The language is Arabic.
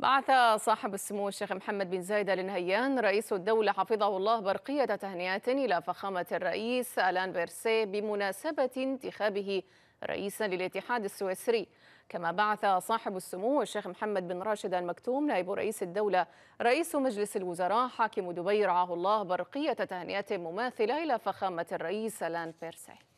بعث صاحب السمو الشيخ محمد بن زايد ال نهيان رئيس الدولة حفظه الله برقية تهنئات إلى فخامة الرئيس ألان بيرسي بمناسبة انتخابه رئيسا للاتحاد السويسري كما بعث صاحب السمو الشيخ محمد بن راشد المكتوم نائب رئيس الدولة رئيس مجلس الوزراء حاكم دبي رعاه الله برقية تهنئة مماثلة إلى فخامة الرئيس ألان بيرسي